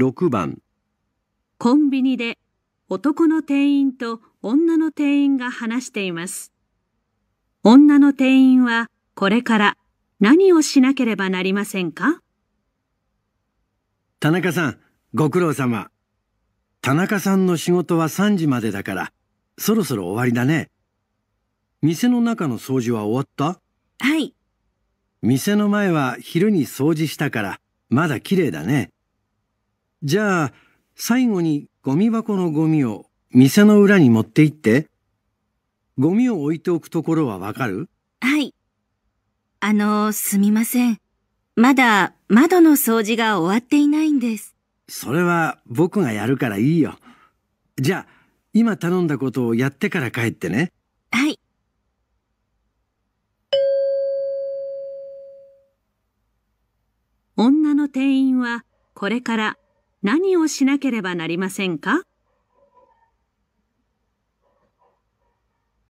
6番コンビニで男の店員と女の店員が話しています。女の店員はこれから何をしなければなりませんか田中さん、ご苦労様。田中さんの仕事は3時までだから、そろそろ終わりだね。店の中の掃除は終わったはい。店の前は昼に掃除したから、まだ綺麗だね。じゃあ、最後にゴミ箱のゴミを店の裏に持って行って。ゴミを置いておくところはわかるはい。あの、すみません。まだ窓の掃除が終わっていないんです。それは僕がやるからいいよ。じゃあ、今頼んだことをやってから帰ってね。はい。女の店員はこれから何をしなければなりませんか